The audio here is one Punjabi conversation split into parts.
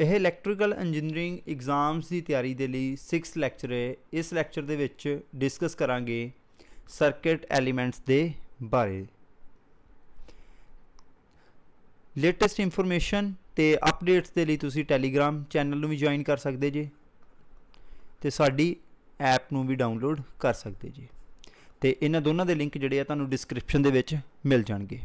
ਇਹ ਇਲੈਕਟ੍ਰੀਕਲ ਇੰਜੀਨੀਅਰਿੰਗ ਐਗਜ਼ਾਮਸ ਦੀ ਤਿਆਰੀ ਦੇ ਲਈ 6th ਲੈਕਚਰ ਹੈ ਇਸ ਲੈਕਚਰ ਦੇ ਵਿੱਚ ਡਿਸਕਸ ਕਰਾਂਗੇ ਸਰਕਟ ਐਲੀਮੈਂਟਸ ਦੇ ਬਾਰੇ ਲੇਟੈਸਟ ਇਨਫੋਰਮੇਸ਼ਨ ਤੇ ਅਪਡੇਟਸ ਦੇ ਲਈ ਤੁਸੀਂ ਟੈਲੀਗ੍ਰam ਚੈਨਲ ਨੂੰ ਵੀ ਜੁਆਇਨ ਕਰ ਸਕਦੇ ਜੀ ਤੇ ਸਾਡੀ ਐਪ ਨੂੰ ਵੀ ਡਾਊਨਲੋਡ ਕਰ ਸਕਦੇ ਜੀ ਤੇ ਇਹਨਾਂ ਦੋਨਾਂ ਦੇ ਲਿੰਕ ਜਿਹੜੇ ਆ ਤੁਹਾਨੂੰ ਡਿਸਕ੍ਰਿਪਸ਼ਨ ਦੇ ਵਿੱਚ ਮਿਲ ਜਾਣਗੇ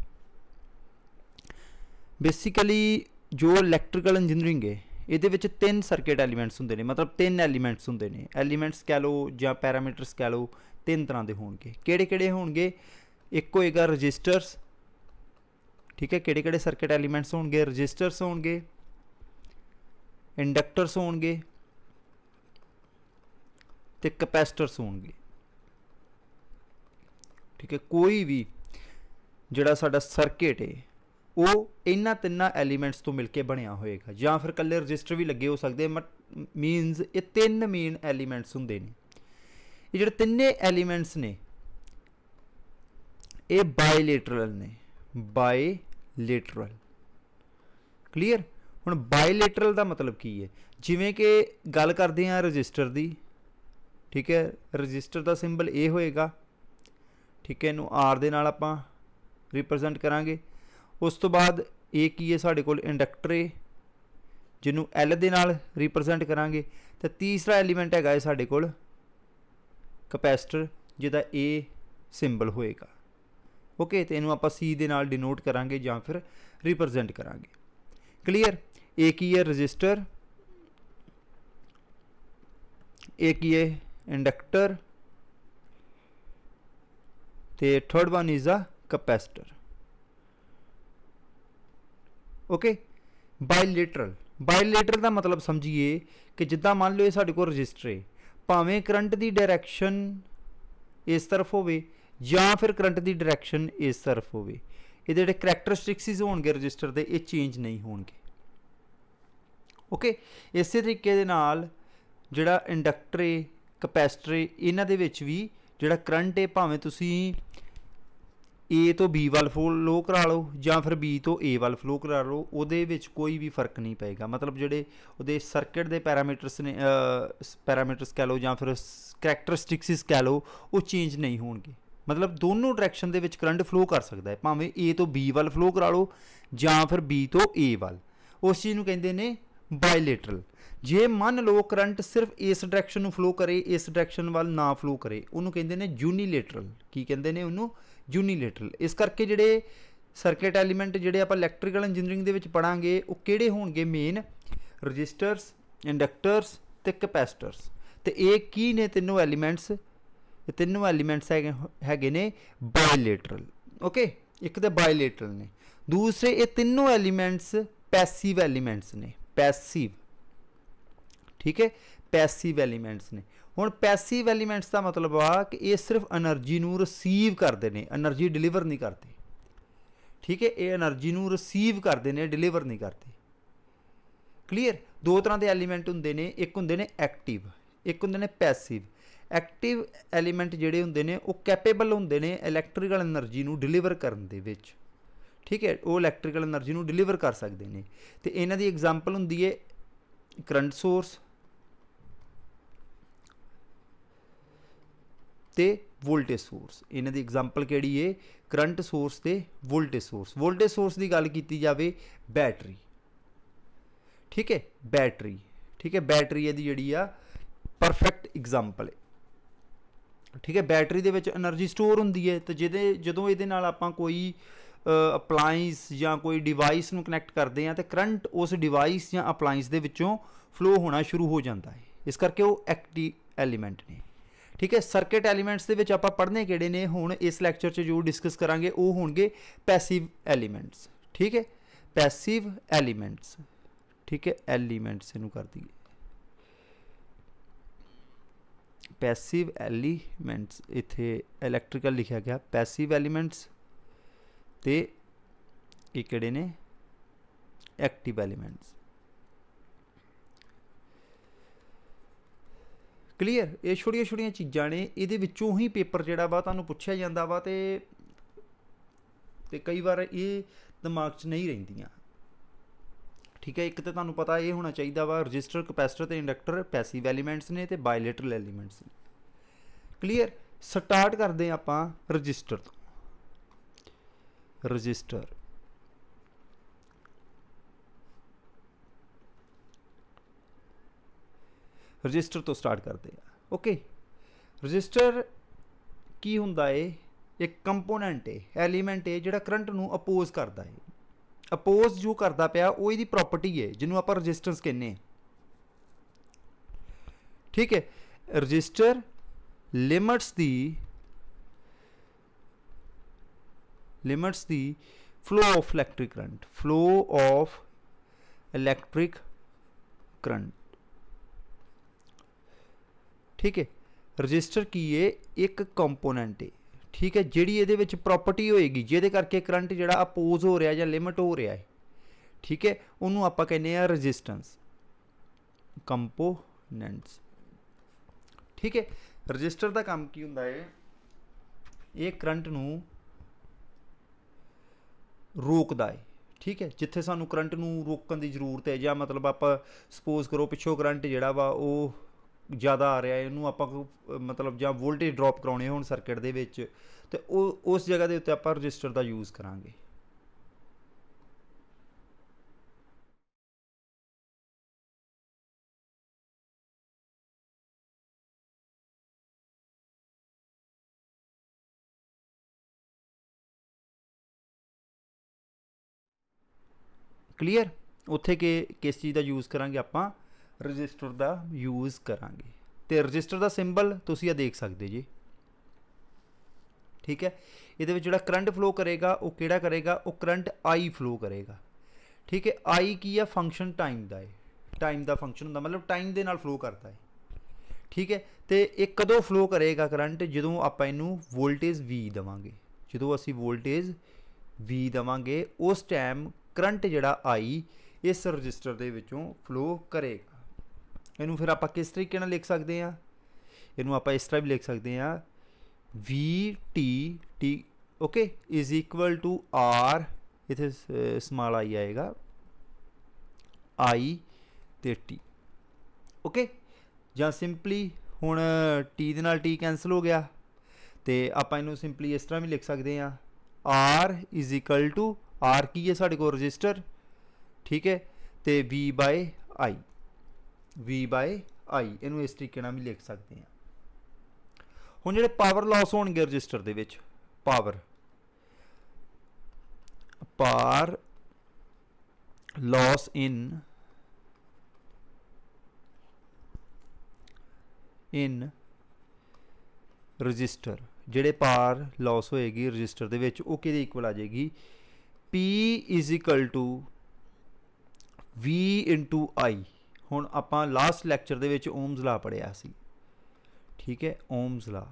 ਬੇਸਿਕਲੀ ਜੋ ਇਲੈਕਟ੍ਰੀਕਲ ਇੰਜੀਨੀਅਰਿੰਗ ਹੈ ਇਹਦੇ ਵਿੱਚ ਤਿੰਨ ਸਰਕਟ ਐਲੀਮੈਂਟਸ ਹੁੰਦੇ ਨੇ ਮਤਲਬ ਤਿੰਨ ਐਲੀਮੈਂਟਸ ਹੁੰਦੇ ਨੇ ਐਲੀਮੈਂਟਸ ਕਹ ਲਓ ਜਾਂ ਪੈਰਾਮੀਟਰਸ ਕਹ ਲਓ ਤਿੰਨ ਤਰ੍ਹਾਂ ਦੇ ਹੋਣਗੇ ਕਿਹੜੇ-ਕਿਹੜੇ ਹੋਣਗੇ ਇੱਕ ਹੋਏਗਾ ਰਜਿਸਟਰਸ ਠੀਕ ਹੈ ਕਿਹੜੇ-ਕਿਹੜੇ ਸਰਕਟ ਐਲੀਮੈਂਟਸ ਹੋਣਗੇ ਰਜਿਸਟਰਸ ਹੋਣਗੇ ਇੰਡਕਟਰਸ ਹੋਣਗੇ ਤੇ ਕਪੈਸਿਟਰਸ ਹੋਣਗੇ ਠੀਕ ਹੈ ਕੋਈ ਵੀ ਜਿਹੜਾ ਸਾਡਾ ਸਰਕਟ ਹੈ ਉਹ ਇਹਨਾਂ ਤਿੰਨਾਂ ਐਲੀਮੈਂਟਸ ਤੋਂ ਮਿਲ ਕੇ ਬਣਿਆ ਹੋਏਗਾ ਜਾਂ ਫਿਰ ਕੱਲੇ ਰਜਿਸਟਰ ਵੀ ਲੱਗੇ ਹੋ ਸਕਦੇ ਮੀਨਸ ਇਹ ਤਿੰਨ ਮੇਨ ਐਲੀਮੈਂਟਸ ਹੁੰਦੇ ਨੇ ਇਹ ਜਿਹੜੇ ਤਿੰਨੇ ਐਲੀਮੈਂਟਸ ਨੇ ਇਹ ਬਾਇਲੇਟਰਲ ਨੇ ਬਾਇਲੇਟਰਲ ਕਲੀਅਰ ਹੁਣ ਬਾਇਲੇਟਰਲ ਦਾ ਮਤਲਬ ਕੀ ਹੈ ਜਿਵੇਂ ਕਿ ਗੱਲ ਕਰਦੇ ਆ ਰਜਿਸਟਰ ਦੀ ਠੀਕ ਹੈ ਰਜਿਸਟਰ ਦਾ ਸਿੰਬਲ ਇਹ ਹੋਏਗਾ ਠੀਕ ਹੈ ਇਹਨੂੰ R ਦੇ ਨਾਲ ਆਪਾਂ ਰਿਪਰੈਜ਼ੈਂਟ ਕਰਾਂਗੇ ਉਸ ਤੋਂ ਬਾਅਦ ਇਹ ਕੀ ਹੈ ਸਾਡੇ ਕੋਲ ਇੰਡਕਟਰ ਹੈ ਜਿਹਨੂੰ L ਦੇ ਨਾਲ ਰਿਪਰੈਜ਼ੈਂਟ ਕਰਾਂਗੇ ਤੇ ਤੀਸਰਾ ਐਲੀਮੈਂਟ ਹੈਗਾ ਇਹ ਸਾਡੇ ਕੋਲ ਕਪੈਸਿਟਰ ਜਿਹਦਾ A ਸਿੰਬਲ ਹੋਏਗਾ ਓਕੇ ਤੇ ਇਹਨੂੰ ਆਪਾਂ C ਦੇ ਨਾਲ ਡਿਨੋਟ ਕਰਾਂਗੇ ਜਾਂ ਫਿਰ ਰਿਪਰੈਜ਼ੈਂਟ ਕਰਾਂਗੇ ਕਲੀਅਰ A ਕੀ ਹੈ ਰੈਜ਼ਿਸਟਰ A ਕੀ ਹੈ ਇੰਡਕਟਰ ਤੇ third one is uh capacitor okay bilateral bilateral ਦਾ ਮਤਲਬ ਸਮਝੀਏ ਕਿ ਜਿੱਦਾਂ ਮੰਨ ਲਓ ਇਹ ਸਾਡੇ ਕੋਲ ਰਜਿਸਟਰ ਹੈ ਭਾਵੇਂ ਕਰੰਟ ਦੀ ਡਾਇਰੈਕਸ਼ਨ ਇਸ ਤਰਫ ਹੋਵੇ ਜਾਂ ਫਿਰ ਕਰੰਟ ਦੀ ਡਾਇਰੈਕਸ਼ਨ ਇਸ ਤਰਫ ਹੋਵੇ ਇਹਦੇ ਜਿਹੜੇ ਕੈਰੈਕਟਰਿਸਟਿਕਸ ਹੋਣਗੇ ਰਜਿਸਟਰ ਦੇ ਇਹ ਚੇਂਜ ਨਹੀਂ ਹੋਣਗੇ ਓਕੇ ਇਸੇ ਤਰੀਕੇ ਦੇ ਨਾਲ ਜਿਹੜਾ ਇੰਡਕਟਰ ਕਪੈਸਿਟਰ ਇਹਨਾਂ ਦੇ ਵਿੱਚ ਵੀ ਜਿਹੜਾ ਕਰੰਟ ਹੈ ਭਾਵੇਂ ਤੁਸੀਂ A ਤੋਂ B ਵੱਲ ਫਲੋ ਕਰਾ ਲਓ ਜਾਂ ਫਿਰ B ਤੋਂ A ਵੱਲ ਫਲੋ ਕਰਾ ਲਓ ਉਹਦੇ ਵਿੱਚ ਕੋਈ ਵੀ ਫਰਕ ਨਹੀਂ ਪਏਗਾ ਮਤਲਬ ਜਿਹੜੇ ਉਹਦੇ ਸਰਕਟ ਦੇ ਪੈਰਾਮੀਟਰਸ ਨੇ ਪੈਰਾਮੀਟਰਸ ਕਹ ਲਓ ਜਾਂ ਫਿਰ ਕੈਰੈਕਟਰਿਸਟਿਕਸ ਕਹ ਲਓ ਉਹ ਚੇਂਜ ਨਹੀਂ ਹੋਣਗੇ ਮਤਲਬ ਦੋਨੋਂ ਡਾਇਰੈਕਸ਼ਨ ਦੇ ਵਿੱਚ ਕਰੰਟ ਫਲੋ ਕਰ ਸਕਦਾ ਹੈ ਭਾਵੇਂ A ਤੋਂ B ਵੱਲ ਫਲੋ ਕਰਾ ਲਓ ਜਾਂ ਫਿਰ B ਤੋਂ A ਵੱਲ ਉਸ ਚੀਜ਼ ਨੂੰ ਕਹਿੰਦੇ ਨੇ ਬਾਇਲੇਟਰਲ ਜੇ ਮੰਨ ਲਓ ਕਰੰਟ ਸਿਰਫ ਇਸ ਡਾਇਰੈਕਸ਼ਨ ਨੂੰ ਫਲੋ ਕਰੇ ਇਸ ਡਾਇਰੈਕਸ਼ਨ ਵੱਲ ਨਾ ਫਲੋ ਕਰੇ ਉਹਨੂੰ ਕਹਿੰਦੇ ਨੇ ਯੂਨੀਲੇਟਰਲ ਕੀ ਕਹਿੰਦੇ ਨੇ ਉਹਨੂੰ ਯੂਨੀਲੇਟਰਲ ਇਸ ਕਰਕੇ ਜਿਹੜੇ ਸਰਕਟ ਐਲੀਮੈਂਟ ਜਿਹੜੇ ਆਪਾਂ ਇਲੈਕਟ੍ਰੀਕਲ ਇੰਜੀਨੀਅਰਿੰਗ ਦੇ ਵਿੱਚ ਪੜਾਂਗੇ ਉਹ ਕਿਹੜੇ ਹੋਣਗੇ ਮੇਨ ਰਜਿਸਟਰਸ ਇੰਡਕਟਰਸ ਤੇ ਕੈਪੈਸਿਟਰਸ ਤੇ ਇਹ ਕੀ ਨੇ ਤਿੰਨੋਂ ਐਲੀਮੈਂਟਸ ਇਹ ਤਿੰਨੋਂ ਐਲੀਮੈਂਟਸ ਹੈਗੇ ਹੈਗੇ ਨੇ ਬਾਇਲੇਟਰਲ ਓਕੇ ਇੱਕ ਤੇ ਬਾਇਲੇਟਰਲ ਨੇ ਦੂਸਰੇ ਇਹ ਤਿੰਨੋਂ ਐਲੀਮੈਂਟਸ ਪੈਸਿਵ ਐਲੀਮੈਂਟਸ ਨੇ ਪੈਸਿਵ ਠੀਕ ਹੈ ਪੈਸਿਵ ਐਲੀਮੈਂਟਸ ਨੇ ਹੁਣ ਪੈਸਿਵ ਐਲੀਮੈਂਟਸ ਦਾ ਮਤਲਬ ਆ ਕਿ ਇਹ ਸਿਰਫ એનર્ਜੀ ਨੂੰ ਰਿਸੀਵ ਕਰਦੇ ਨੇ એનર્ਜੀ ਡਿਲੀਵਰ ਨਹੀਂ ਕਰਦੇ ਠੀਕ ਹੈ ਇਹ એનર્ਜੀ ਨੂੰ ਰਿਸੀਵ ਕਰਦੇ ਨੇ ਡਿਲੀਵਰ ਨਹੀਂ ਕਰਦੇ ਕਲੀਅਰ ਦੋ ਤਰ੍ਹਾਂ ਦੇ ਐਲੀਮੈਂਟ ਹੁੰਦੇ ਨੇ ਇੱਕ ਹੁੰਦੇ ਨੇ ਐਕਟਿਵ ਇੱਕ ਹੁੰਦੇ ਨੇ ਪੈਸਿਵ ਐਕਟਿਵ ਐਲੀਮੈਂਟ ਜਿਹੜੇ ਹੁੰਦੇ ਨੇ ਉਹ ਕੈਪੇਬਲ ਹੁੰਦੇ ਨੇ ਇਲੈਕਟ੍ਰੀਕਲ એનર્ਜੀ ਨੂੰ ਡਿਲੀਵਰ ਕਰਨ ਦੇ ਵਿੱਚ ਠੀਕ ਹੈ ਉਹ ਇਲੈਕਟ੍ਰੀਕਲ એનર્ਜੀ ਨੂੰ ਡਿਲੀਵਰ ਕਰ ਸਕਦੇ ਨੇ ਤੇ ਇਹਨਾਂ ਦੀ ਐਗਜ਼ਾਮਪਲ ਹੁੰਦੀ ਹੈ ਕਰੰਟ ਸੋਰਸ ਤੇ ਵੋਲਟੇਜ ਸੋਰਸ ਇਹਨਾਂ ਦੀ ਐਗਜ਼ਾਮਪਲ ਕਿਹੜੀ ਏ ਕਰੰਟ ਸੋਰਸ ਤੇ ਵੋਲਟੇਜ ਸੋਰਸ ਵੋਲਟੇਜ ਸੋਰਸ ਦੀ ਗੱਲ ਕੀਤੀ ਜਾਵੇ ਬੈਟਰੀ ਠੀਕ ਹੈ ਬੈਟਰੀ ਠੀਕ ਹੈ ਬੈਟਰੀ ਇਹਦੀ ਜਿਹੜੀ ਆ ਪਰਫੈਕਟ ਐਗਜ਼ਾਮਪਲ ਹੈ ਠੀਕ ਹੈ ਬੈਟਰੀ ਦੇ ਵਿੱਚ એનર્ਜੀ ਸਟੋਰ ਹੁੰਦੀ ਹੈ ਤੇ ਜਿਹਦੇ ਜਦੋਂ ਇਹਦੇ ਨਾਲ ਆਪਾਂ ਕੋਈ ਅਪਲਾਈਂਸ ਜਾਂ ਕੋਈ ਡਿਵਾਈਸ ਨੂੰ ਕਨੈਕਟ ਕਰਦੇ ਆ ਤੇ ਕਰੰਟ ਉਸ ਡਿਵਾਈਸ ਜਾਂ ਅਪਲਾਈਂਸ ਦੇ ਵਿੱਚੋਂ ਫਲੋ ਹੋਣਾ ਸ਼ੁਰੂ ਹੋ ਜਾਂਦਾ ਹੈ ਇਸ ਕਰਕੇ ਉਹ ਐਕਟਿਵ ਐਲੀਮੈਂਟ ਨੇ ਠੀਕ ਹੈ ਸਰਕਟ ਐਲੀਮੈਂਟਸ ਦੇ ਵਿੱਚ ਆਪਾਂ ਪੜ੍ਹਨੇ ਕਿਹੜੇ ਨੇ ਹੁਣ ਇਸ ਲੈਕਚਰ 'ਚ ਜੋ ਡਿਸਕਸ ਕਰਾਂਗੇ ਉਹ ਹੋਣਗੇ ਪੈਸਿਵ ਐਲੀਮੈਂਟਸ ਠੀਕ ਹੈ ਪੈਸਿਵ ਐਲੀਮੈਂਟਸ ਠੀਕ ਹੈ ਐਲੀਮੈਂਟਸ ਇਹਨੂੰ ਕਰ ਦਈਏ ਪੈਸਿਵ ਐਲੀਮੈਂਟਸ ਇੱਥੇ ਇਲੈਕਟ੍ਰੀਕਲ ਲਿਖਿਆ ਗਿਆ ਪੈਸਿਵ ਐਲੀਮੈਂਟਸ ਤੇ ਇਹ ਕਿਹੜੇ ਨੇ ਐਕਟਿਵ ਐਲੀਮੈਂਟਸ ਕਲੀਅਰ ਇਹ ਛੋਟੀਆਂ ਛੋਟੀਆਂ ਚੀਜ਼ਾਂ ਨੇ ਇਹਦੇ ਵਿੱਚੋਂ ਹੀ ਪੇਪਰ ਜਿਹੜਾ ਵਾ ਤੁਹਾਨੂੰ ਪੁੱਛਿਆ ਜਾਂਦਾ ਵਾ ਤੇ ਤੇ ਕਈ ਵਾਰ ਇਹ ਦਿਮਾਗ 'ਚ ਨਹੀਂ ਰਹਿੰਦੀਆਂ ਠੀਕ ਹੈ ਇੱਕ ਤਾਂ ਤੁਹਾਨੂੰ ਪਤਾ ਇਹ ਹੋਣਾ ਚਾਹੀਦਾ ਵਾ ਰਜਿਸਟਰ ਕਪੈਸਿਟਰ ਤੇ ਇੰਡਕਟਰ ਪੈਸਿਵ ਐਲੀਮੈਂਟਸ ਨੇ ਤੇ ਬਾਇਲੇਟਰਲ ਐਲੀਮੈਂਟਸ ਨੇ ਕਲੀਅਰ ਸਟਾਰਟ ਕਰਦੇ ਆਪਾਂ ਰਜਿਸਟਰ ਤੋਂ ਰਜਿਸਟਰ ਰਜਿਸਟਰ ਤੋਂ ਸਟਾਰਟ ਕਰਦੇ ਆ ਓਕੇ ਰਜਿਸਟਰ ਕੀ ਹੁੰਦਾ ਏ ਇੱਕ ਕੰਪੋਨੈਂਟ ਏ ਐਲੀਮੈਂਟ ਏ ਜਿਹੜਾ ਕਰੰਟ ਨੂੰ ਅਪੋਜ਼ ਕਰਦਾ ਏ ਅਪੋਜ਼ ਜੋ ਕਰਦਾ ਪਿਆ ਉਹ ਇਹਦੀ ਪ੍ਰਾਪਰਟੀ ਏ ਜਿਹਨੂੰ ਆਪਾਂ ਰੈਜ਼ਿਸਟੈਂਸ ਕਹਿੰਨੇ ਠੀਕ ਹੈ ਰਜਿਸਟਰ ਲਿਮਿਟਸ ਦੀ ਲਿਮਿਟਸ ਦੀ flow of electric current flow of electric current ਠੀਕ ਹੈ ਰਜਿਸਟਰ ਕੀ ਹੈ ਇੱਕ ਕੰਪੋਨੈਂਟ ਹੈ ਠੀਕ ਹੈ ਜਿਹੜੀ ਇਹਦੇ ਵਿੱਚ ਪ੍ਰਾਪਰਟੀ ਹੋਏਗੀ ਜਿਹਦੇ ਕਰਕੇ ਕਰੰਟ ਜਿਹੜਾ ਆਪੋਜ਼ ਹੋ ਰਿਹਾ ਜਾਂ ਲਿਮਟ ਹੋ ਰਿਹਾ ਹੈ ਠੀਕ ਹੈ ਉਹਨੂੰ ਆਪਾਂ ਕਹਿੰਦੇ ਆ ਰੈਜ਼ਿਸਟੈਂਸ ਕੰਪੋਨੈਂਟਸ ਠੀਕ ਹੈ ਰਜਿਸਟਰ ਦਾ ਕੰਮ ਕੀ ਹੁੰਦਾ ਹੈ ਇਹ ਕਰੰਟ ਨੂੰ ਰੋਕਦਾ ਹੈ ਠੀਕ ਹੈ ਜਿੱਥੇ ਸਾਨੂੰ ਕਰੰਟ ਨੂੰ ਰੋਕਣ ਦੀ ਜ਼ਰੂਰਤ ਹੈ ਜਾਂ ਮਤਲਬ ਆਪਾਂ ਸਪੋਜ਼ ਕਰੋ ਪਿੱਛੋਂ ਕਰੰਟ ਜਿਹੜਾ ਵਾ ਉਹ ਜ਼ਿਆਦਾ ਆ ਰਿਹਾ ਇਹਨੂੰ ਆਪਾਂ ਮਤਲਬ ਜਾਂ ਵੋਲਟੇਜ ਡ੍ਰੌਪ ਕਰਾਉਣੇ ਹੋਣ ਸਰਕਟ ਦੇ ਵਿੱਚ ਤੇ ਉਹ ਉਸ ਜਗ੍ਹਾ ਦੇ ਉੱਤੇ ਆਪਾਂ ਰਜਿਸਟਰ ਦਾ ਯੂਜ਼ ਕਰਾਂਗੇ ਕਲੀਅਰ ਉੱਥੇ ਕਿ ਕਿਸ ਚੀਜ਼ ਦਾ ਯੂਜ਼ ਕਰਾਂਗੇ ਆਪਾਂ ਰਜਿਸਟਰ ਦਾ ਯੂਜ਼ ਕਰਾਂਗੇ ਤੇ ਰਜਿਸਟਰ ਦਾ ਸਿੰਬਲ ਤੁਸੀਂ ਇਹ ਦੇਖ ਸਕਦੇ ਜੀ ਠੀਕ ਹੈ ਇਹਦੇ ਵਿੱਚ ਜਿਹੜਾ ਕਰੰਟ ਫਲੋ ਕਰੇਗਾ ਉਹ ਕਿਹੜਾ ਕਰੇਗਾ ਉਹ ਕਰੰਟ ਆਈ ਫਲੋ ਕਰੇਗਾ ਠੀਕ ਹੈ ਆਈ ਕੀ ਹੈ ਫੰਕਸ਼ਨ ਟਾਈਮ ਦਾ ਹੈ ਟਾਈਮ ਦਾ ਫੰਕਸ਼ਨ ਹੁੰਦਾ ਮਤਲਬ ਟਾਈਮ ਦੇ ਨਾਲ ਫਲੋ ਕਰਦਾ ਹੈ ਠੀਕ ਹੈ ਤੇ ਇਹ ਕਦੋਂ ਫਲੋ ਕਰੇਗਾ ਕਰੰਟ ਜਦੋਂ ਆਪਾਂ ਇਹਨੂੰ ਵੋਲਟੇਜ v ਦਵਾਂਗੇ ਜਦੋਂ ਅਸੀਂ ਵੋਲਟੇਜ v ਦਵਾਂਗੇ ਉਸ ਟਾਈਮ ਕਰੰਟ ਜਿਹੜਾ ਆਈ ਇਸ ਰਜਿਸਟਰ ਦੇ ਵਿੱਚੋਂ ਫਲੋ ਕਰੇਗਾ ਇਹਨੂੰ ਫਿਰ ਆਪਾਂ ਕਿਸ ਤਰੀਕੇ ਨਾਲ ਲਿਖ ਸਕਦੇ ਆ ਇਹਨੂੰ ਆਪਾਂ ਇਸ ਤਰ੍ਹਾਂ ਵੀ ਲਿਖ ਸਕਦੇ ਆ v t t okay is equal to r ਇਥੇ ਸਮਾਲ ਆਈ ਆਏਗਾ i ਤੇ t ਓਕੇ ਜਾਂ ਸਿੰਪਲੀ ਹੁਣ t ਦੇ ਨਾਲ t ਕੈਨਸਲ ਹੋ ਗਿਆ ਤੇ ਆਪਾਂ ਇਹਨੂੰ ਸਿੰਪਲੀ ਇਸ ਤਰ੍ਹਾਂ ਵੀ ਲਿਖ ਸਕਦੇ ਆ r is equal to r ਕੀ ਹੈ ਸਾਡੇ ਕੋਲ ਰਜਿਸਟਰ ਠੀਕ ਹੈ ਤੇ v i v by i ਇਹਨੂੰ ਇਸ ਤਰੀਕੇ ਨਾਲ ਵੀ ਲਿਖ ਸਕਦੇ ਹਾਂ ਹੁਣ ਜਿਹੜੇ ਪਾਵਰ ਲਾਸ ਹੋਣਗੇ ਰਜਿਸਟਰ ਦੇ ਵਿੱਚ ਪਾਵਰ ਪਾਰ ਲਾਸ ਇਨ ਇਨ ਰਜਿਸਟਰ ਜਿਹੜੇ ਪਾਰ ਲਾਸ ਹੋਏਗੀ ਰਜਿਸਟਰ ਦੇ ਵਿੱਚ ਉਹ ਕਿਹਦੇ ਇਕੁਅਲ ਆ ਜਾਏਗੀ p is equal to v into i ਹੁਣ ਆਪਾਂ ਲਾਸਟ ਲੈਕਚਰ ਦੇ ਵਿੱਚ ਓਮਸ ਲਾ ਪੜਿਆ ਸੀ ਠੀਕ ਹੈ ਓਮਸ ਲਾ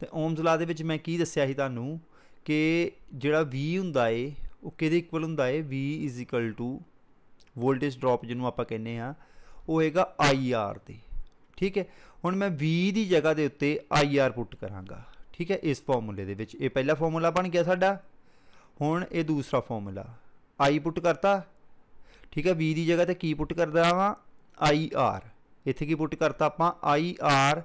ਤੇ ਓਮਸ ਲਾ ਦੇ ਵਿੱਚ ਮੈਂ ਕੀ ਦੱਸਿਆ ਸੀ ਤੁਹਾਨੂੰ ਕਿ ਜਿਹੜਾ V ਹੁੰਦਾ ਏ ਉਹ ਕਿਹਦੇ ਇਕੁਅਲ ਹੁੰਦਾ ਏ V ਵੋਲਟੇਜ ਡ੍ਰੌਪ ਜਿਹਨੂੰ ਆਪਾਂ ਕਹਿੰਦੇ ਆ ਉਹ ਹੈਗਾ IR ਤੇ ਠੀਕ ਹੈ ਹੁਣ ਮੈਂ V ਦੀ ਜਗ੍ਹਾ ਦੇ ਉੱਤੇ IR ਪੁੱਟ ਕਰਾਂਗਾ ਠੀਕ ਹੈ ਇਸ ਫਾਰਮੂਲੇ ਦੇ ਵਿੱਚ ਇਹ ਪਹਿਲਾ ਫਾਰਮੂਲਾ ਬਣ ਗਿਆ ਸਾਡਾ ਹੁਣ ਇਹ ਦੂਸਰਾ ਫਾਰਮੂਲਾ I ਪੁੱਟ ਕਰਤਾ ਠੀਕ ਹੈ v ਦੀ ਜਗ੍ਹਾ ਤੇ ਕੀ ਪੁੱਟ ਕਰਦਾ ਵਾਂ ਆਈ ਆਰ ਇੱਥੇ ਕੀ ਪੁੱਟ ਕਰਤਾ ਆਪਾਂ ਆਈ ਆਰ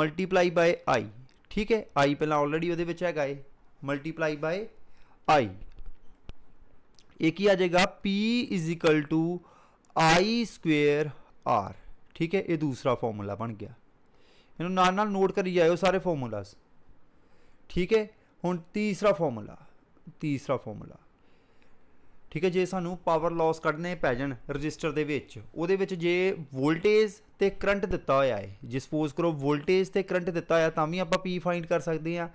ਮਲਟੀਪਲਾਈ ਬਾਈ ਆਈ ਠੀਕ ਹੈ ਆਈ ਪਹਿਲਾਂ ਆਲਰੇਡੀ ਉਹਦੇ ਵਿੱਚ ਹੈਗਾ ਏ ਮਲਟੀਪਲਾਈ ਬਾਈ ਆਈ ਇਹ ਕੀ ਆ ਜਾਏਗਾ p i ਸਕੁਅਰ r ਠੀਕ ਹੈ ਇਹ ਦੂਸਰਾ ਫਾਰਮੂਲਾ ਬਣ ਗਿਆ ਇਹਨੂੰ ਨਾਲ ਨਾਲ ਨੋਟ ਕਰੀ ਜਾਇਓ ਸਾਰੇ ਫਾਰਮੂਲਾਸ ਠੀਕ ਹੈ ਹੁਣ ਤੀਸਰਾ ਫਾਰਮੂਲਾ ਤੀਸਰਾ ਫਾਰਮੂਲਾ ਠੀਕ ਹੈ ਜੇ ਸਾਨੂੰ ਪਾਵਰ ਲਾਸ ਕੱਢਨੇ ਪੈ ਜਾਣ ਰਜਿਸਟਰ ਦੇ ਵਿੱਚ ਉਹਦੇ ਵਿੱਚ ਜੇ ਵੋਲਟੇਜ ਤੇ ਕਰੰਟ ਦਿੱਤਾ ਹੋਇਆ ਹੈ ਜੇ ਸਪੋਜ਼ ਕਰੋ ਵੋਲਟੇਜ ਤੇ ਕਰੰਟ ਦਿੱਤਾ ਹੋਇਆ ਤਾਂ ਵੀ ਆਪਾਂ ਪੀ ਫਾਈਂਡ ਕਰ ਸਕਦੇ ਹਾਂ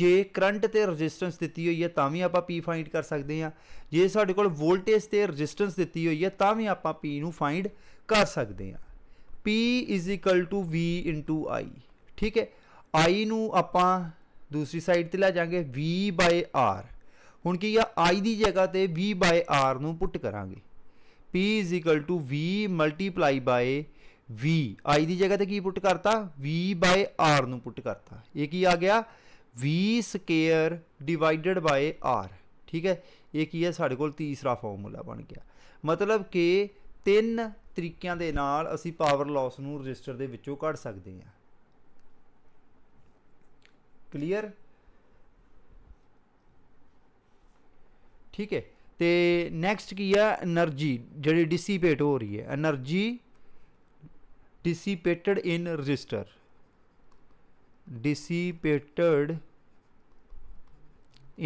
ਜੇ ਕਰੰਟ ਤੇ ਰੈਜ਼ਿਸਟੈਂਸ ਦਿੱਤੀ ਹੋਈ ਹੈ ਤਾਂ ਵੀ ਆਪਾਂ ਪੀ ਫਾਈਂਡ ਕਰ ਸਕਦੇ ਹਾਂ ਜੇ ਸਾਡੇ ਕੋਲ ਵੋਲਟੇਜ ਤੇ ਰੈਜ਼ਿਸਟੈਂਸ ਦਿੱਤੀ ਹੋਈ ਹੈ ਤਾਂ ਵੀ ਆਪਾਂ ਪੀ ਨੂੰ ਫਾਈਂਡ ਕਰ ਸਕਦੇ ਹਾਂ P V I ਠੀਕ ਹੈ I ਨੂੰ ਆਪਾਂ ਦੂਸਰੀ ਸਾਈਡ ਤੇ ਲੈ ਜਾਾਂਗੇ V R ਹੁਣ ਕੀ ਆ i ਦੀ ਜਗ੍ਹਾ ਤੇ v r ਨੂੰ ਪੁੱਟ ਕਰਾਂਗੇ p v v i ਦੀ ਜਗ੍ਹਾ ਤੇ ਕੀ ਪੁੱਟ ਕਰਤਾ v r ਨੂੰ ਪੁੱਟ ਕਰਤਾ ਇਹ ਕੀ ਆ ਗਿਆ v ਸਕੁਅਰ ਡਿਵਾਈਡਡ r ਠੀਕ ਹੈ ਇਹ ਕੀ ਹੈ ਸਾਡੇ ਕੋਲ ਤੀਸਰਾ ਫਾਰਮੂਲਾ ਬਣ ਗਿਆ ਮਤਲਬ ਕਿ ਤਿੰਨ ਤਰੀਕਿਆਂ ਦੇ ਨਾਲ ਅਸੀਂ ਪਾਵਰ ਲਾਸ ਨੂੰ ਰਜਿਸਟਰ ਦੇ ਵਿੱਚੋਂ ਕੱਢ ਸਕਦੇ ਹਾਂ ਕਲੀਅਰ ठीक है तो नैक्सट की है एनर्जी जी डिसिपेट हो रही है energy dissipated in resistor dissipated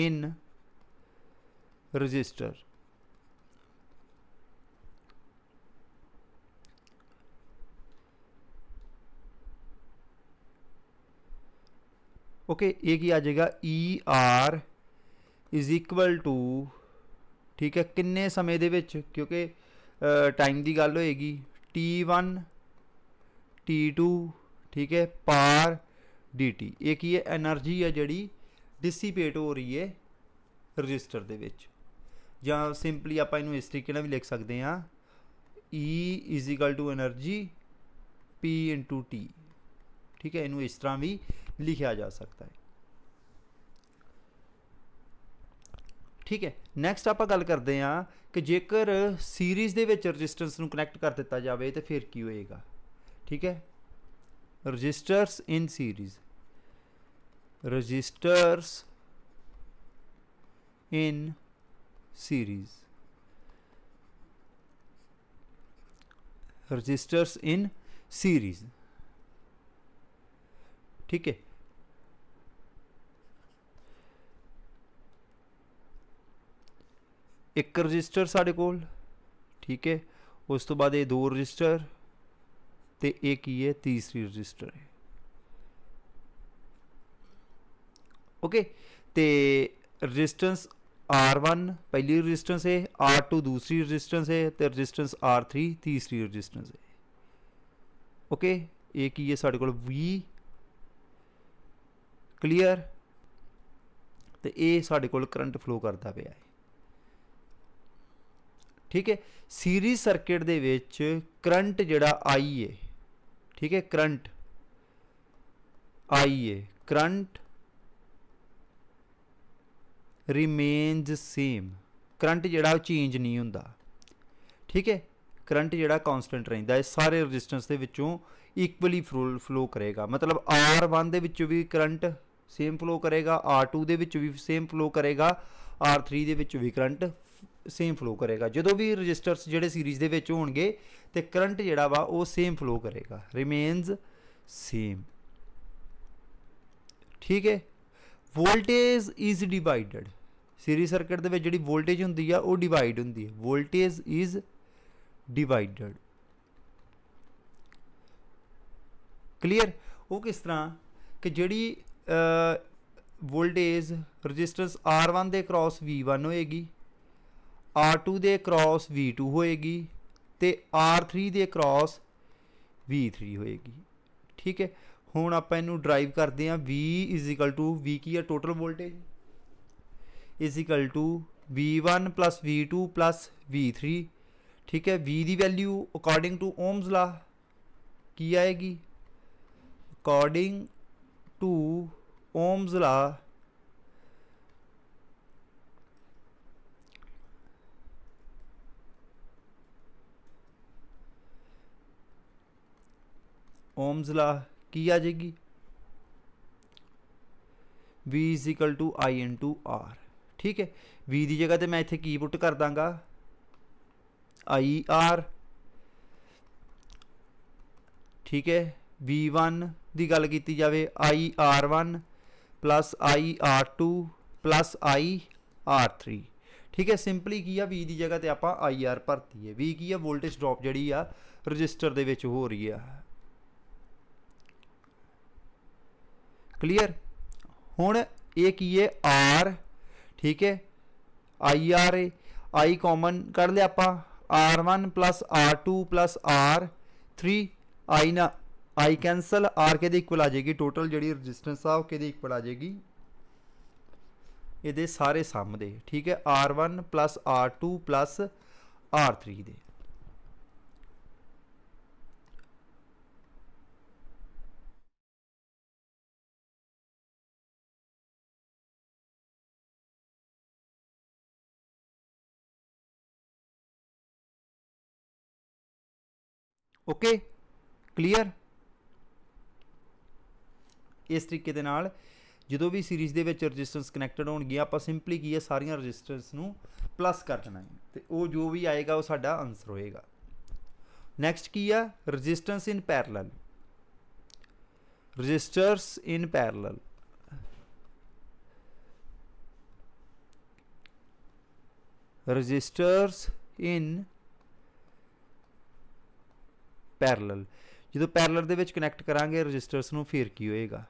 in resistor okay okay, एक ही आ जाएगा E e R is equal to ਠੀਕ ਹੈ ਕਿੰਨੇ ਸਮੇਂ ਦੇ ਵਿੱਚ ਕਿਉਂਕਿ ਟਾਈਮ ਦੀ ਗੱਲ ਹੋਏਗੀ t1 t2 ਠੀਕ ਹੈ ਪਾਰ dt ਇਹ ਕੀ ਹੈ એનર્ਜੀ ਹੈ ਜਿਹੜੀ ਡਿਸਿਪੇਟ ਹੋ ਰਹੀ ਹੈ ਰਜਿਸਟਰ ਦੇ ਵਿੱਚ ਜਾਂ ਸਿੰਪਲੀ ਆਪਾਂ ਇਹਨੂੰ ਇਸ ਤਰੀਕੇ ਨਾਲ ਵੀ ਲਿਖ ਸਕਦੇ ਹਾਂ E is equal to energy P T ਠੀਕ ਹੈ ਇਹਨੂੰ ਇਸ ਤਰ੍ਹਾਂ ਵੀ ਲਿਖਿਆ ਜਾ ਸਕਦਾ ਹੈ ਠੀਕ ਹੈ ਨੈਕਸਟ ਆਪਾਂ ਗੱਲ ਕਰਦੇ ਹਾਂ ਕਿ ਜੇਕਰ ਸੀਰੀਜ਼ ਦੇ ਵਿੱਚ ਰੈਜ਼ਿਸਟੈਂਸ ਨੂੰ ਕਨੈਕਟ ਕਰ ਦਿੱਤਾ ਜਾਵੇ ਤੇ ਫਿਰ ਕੀ ਹੋਏਗਾ ਠੀਕ ਹੈ resistors in series resistors in series resistors in series ਠੀਕ ਹੈ ਇੱਕ ਰਜਿਸਟਰ ਸਾਡੇ ਕੋਲ ਠੀਕ ਹੈ ਉਸ ਤੋਂ ਬਾਅਦ ਇਹ ਦੋ ਰਜਿਸਟਰ ਤੇ ਇਹ ਕੀ ਹੈ ਤੀਸਰੀ ਰਜਿਸਟਰ ਹੈ ਓਕੇ ਤੇ ਰਜਿਸਟੈਂਸ R1 ਪਹਿਲੀ ਰਜਿਸਟੈਂਸ ਹੈ R2 ਦੂਸਰੀ ਰਜਿਸਟੈਂਸ ਹੈ ਤੇ ਰਜਿਸਟੈਂਸ R3 ਤੀਸਰੀ ਰਜਿਸਟੈਂਸ ਹੈ ਓਕੇ ਇਹ ਕੀ ਹੈ ਸਾਡੇ ਕੋਲ V ਕਲੀਅਰ ਤੇ ਇਹ ਸਾਡੇ ਕੋਲ ਕਰੰਟ ਫਲੋ ਕਰਦਾ ਪਿਆ ਹੈ ਠੀਕ ਹੈ ਸੀਰੀਜ਼ ਸਰਕਟ ਦੇ ਵਿੱਚ ਕਰੰਟ ਜਿਹੜਾ ਆਈ ਏ ਠੀਕ ਹੈ ਕਰੰਟ ਆਈ ਏ ਕਰੰਟ ਰਿਮੇਨਸ ਸੇਮ ਕਰੰਟ ਜਿਹੜਾ ਉਹ ਚੇਂਜ ਨਹੀਂ ਹੁੰਦਾ ਠੀਕ ਹੈ ਕਰੰਟ ਜਿਹੜਾ ਕਨਸਟੈਂਟ ਰਹਿੰਦਾ ਹੈ ਸਾਰੇ ਰੈਜ਼ਿਸਟੈਂਸ ਦੇ ਵਿੱਚੋਂ ਇਕੁਅਲੀ ਫਲੋ ਕਰੇਗਾ ਮਤਲਬ R1 ਦੇ ਵਿੱਚ ਵੀ ਕਰੰਟ ਸੇਮ ਫਲੋ ਕਰੇਗਾ R2 ਦੇ ਵਿੱਚ ਵੀ ਸੇਮ ਫਲੋ ਕਰੇਗਾ R3 ਦੇ ਵਿੱਚ ਵੀ ਕਰੰਟ ਸੇਮ ਫਲੋ ਕਰੇਗਾ ਜਦੋਂ ਵੀ ਰਜਿਸਟਰਸ ਜਿਹੜੇ ਸੀਰੀਜ਼ ਦੇ ਵਿੱਚ ਹੋਣਗੇ ਤੇ ਕਰੰਟ ਜਿਹੜਾ ਵਾ ਉਹ ਸੇਮ ਫਲੋ ਕਰੇਗਾ ਰਿਮੇਨਸ ਸੇਮ ਠੀਕ ਹੈ voltage is divided series circuit ਦੇ ਵਿੱਚ ਜਿਹੜੀ ਵੋਲਟੇਜ ਹੁੰਦੀ ਆ ਉਹ ਡਿਵਾਈਡ ਹੁੰਦੀ ਹੈ ਵੋਲਟੇਜ ਇਜ਼ ਡਿਵਾਈਡਡ ਕਲੀਅਰ ਉਹ ਕਿਸ ਤਰ੍ਹਾਂ ਕਿ ਜਿਹੜੀ ਵੋਲਟੇਜ ਰਜਿਸਟਰਸ R1 ਦੇ ਕ੍ਰਾਸ V1 ਹੋਏਗੀ R2 ਦੇ ਅਕ੍ਰੋਸ V2 ਹੋਏਗੀ ਤੇ R3 ਦੇ ਅਕ੍ਰੋਸ V3 ਹੋਏਗੀ ਠੀਕ ਹੈ ਹੁਣ ਆਪਾਂ ਇਹਨੂੰ ਡਰਾਈਵ ਕਰਦੇ ਹਾਂ V V ਕੀ ਹੈ total voltage V1 V2 V3 ਠੀਕ ਹੈ V ਦੀ value according to Ohm's law ਕੀ ਆਏਗੀ ਅਕੋਰਡਿੰਗ ਟੂ ਓਮਸ ਲਾ ओम्सला ਕੀ ਆ ਜਾਏਗੀ v i into r ਠੀਕ ਹੈ v ਦੀ ਜਗ੍ਹਾ ਤੇ ਮੈਂ ਇੱਥੇ ਕੀ ਪੁੱਟ ਕਰ ਦਾਂਗਾ i r ਠੀਕ ਹੈ v1 ਦੀ ਗੱਲ ਕੀਤੀ ਜਾਵੇ i r1 i r2 i r3 ਠੀਕ ਹੈ ਸਿੰਪਲੀ ਕੀ ਆ v ਦੀ ਜਗ੍ਹਾ ਤੇ ਆਪਾਂ i r ਭਰਤੀ ਹੈ v ਕੀ ਆ ਵੋਲਟੇਜ ਡ੍ਰੌਪ ਜਿਹੜੀ ਆ ਰਜਿਸਟਰ ਦੇ ਵਿੱਚ ਹੋ ਰਹੀ ਆ ਕਲੀਅਰ ਹੁਣ ਇਹ ਕੀ ਹੈ ਆਰ ਠੀਕ ਹੈ I R A I common ਕੱਢ ਲਿਆ ਆਪਾਂ ਆਰ ਆਰ 1 2 ਆਰ 3 ਆਈ ਨਾ ਆਈ ਕੈਨਸਲ ਆਰ ਕੇ ਦੇ ਇਕੁਅਲ ਆ ਜਾਏਗੀ ਟੋਟਲ ਜਿਹੜੀ ਰੈਜ਼ਿਸਟੈਂਸ ਆ ਉਹ ਕਿਹਦੇ ਇਕੁਅਲ ਆ ਜਾਏਗੀ ਇਹਦੇ ਸਾਰੇ ਸਮ ਦੇ ਠੀਕ ਹੈ ਆਰ ਆਰ 1 2 ਆਰ 3 ਦੇ ਓਕੇ ਕਲੀਅਰ ਇਸ ਤਰੀਕੇ ਦੇ ਨਾਲ ਜਦੋਂ ਵੀ ਸੀਰੀਜ਼ ਦੇ ਵਿੱਚ ਰੈਜ਼ਿਸਟੈਂਸ ਕਨੈਕਟਡ ਹੋਣਗੇ ਆਪਾਂ ਸਿੰਪਲੀ ਕੀ ਹੈ ਸਾਰੀਆਂ ਰੈਜ਼ਿਸਟੈਂਸ ਨੂੰ ਪਲੱਸ ਕਰ ਦੇਣਾ ਹੈ ਤੇ ਉਹ ਜੋ ਵੀ ਆਏਗਾ ਉਹ ਸਾਡਾ ਆਨਸਰ ਹੋਏਗਾ ਨੈਕਸਟ ਕੀ ਹੈ resistance in parallel resistors in parallel resistors in parallel ਜਦੋਂ ਪੈਰਲਲ ਦੇ ਵਿੱਚ ਕਨੈਕਟ ਕਰਾਂਗੇ ਰਜਿਸਟਰਸ ਨੂੰ ਫਿਰ ਕੀ ਹੋਏਗਾ